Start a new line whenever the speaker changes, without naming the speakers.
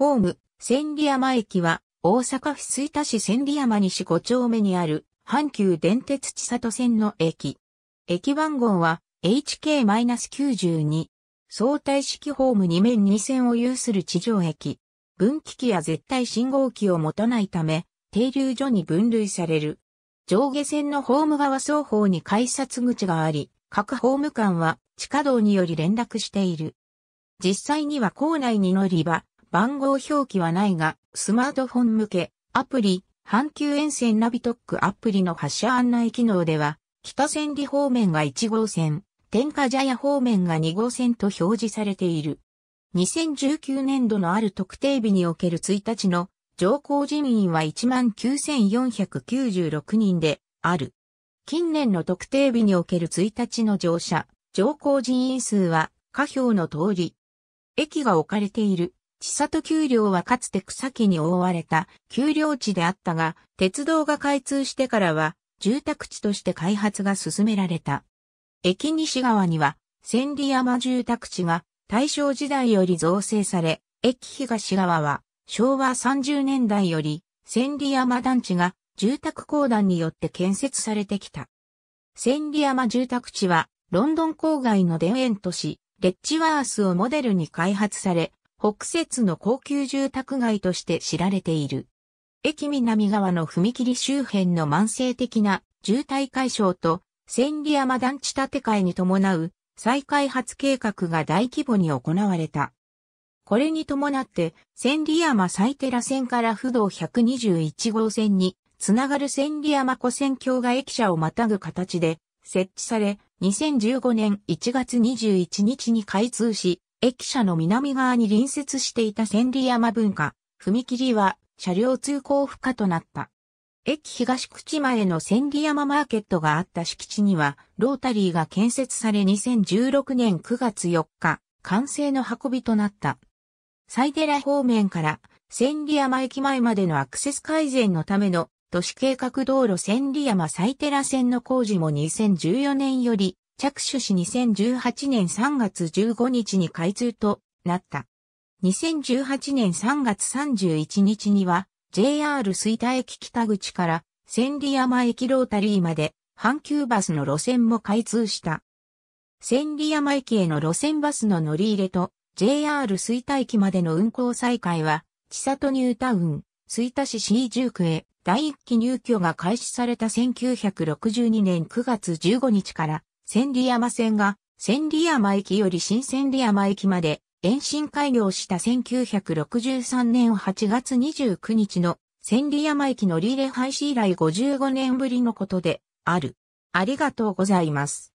ホーム、千里山駅は、大阪府水田市千里山西5丁目にある、阪急電鉄千里線の駅。駅番号は、HK-92。相対式ホーム2面2線を有する地上駅。分岐器や絶対信号機を持たないため、停留所に分類される。上下線のホーム側双方に改札口があり、各ホーム間は地下道により連絡している。実際には構内に乗り場、番号表記はないが、スマートフォン向け、アプリ、阪急沿線ナビトックアプリの発車案内機能では、北千里方面が1号線、天下茶屋方面が2号線と表示されている。2019年度のある特定日における1日の上降人員は19,496人である。近年の特定日における1日の乗車、上降人員数は下表の通り。駅が置かれている千里丘陵はかつて草木に覆われた丘陵地であったが、鉄道が開通してからは住宅地として開発が進められた。駅西側には千里山住宅地が大正時代より造成され、駅東側は昭和30年代より千里山団地が住宅公団によって建設されてきた。千里山住宅地はロンドン郊外の田園都市、レッチワースをモデルに開発され、北節の高級住宅街として知られている。駅南側の踏切周辺の慢性的な渋滞解消と千里山団地建て替えに伴う再開発計画が大規模に行われた。これに伴って千里山埼寺線から不動121号線につながる千里山古線橋が駅舎をまたぐ形で設置され、2015年1月21日に開通し、駅舎の南側に隣接していた千里山文化、踏切は車両通行不可となった。駅東口前の千里山マーケットがあった敷地には、ロータリーが建設され2016年9月4日、完成の運びとなった。西寺方面から千里山駅前までのアクセス改善のための都市計画道路千里山西寺線の工事も2014年より着手し2018年3月15日に開通となった。2018年3月31日には JR 水田駅北口から千里山駅ロータリーまで阪急バスの路線も開通した。千里山駅への路線バスの乗り入れと JR 水田駅までの運行再開は、千里ニュータウン、水田市 C10 へ第一期入居が開始された1962年9月15日から千里山線が千里山駅より新千里山駅まで延伸開業した1963年8月29日の千里山駅のリレれ廃止以来55年ぶりのことである。ありがとうございます。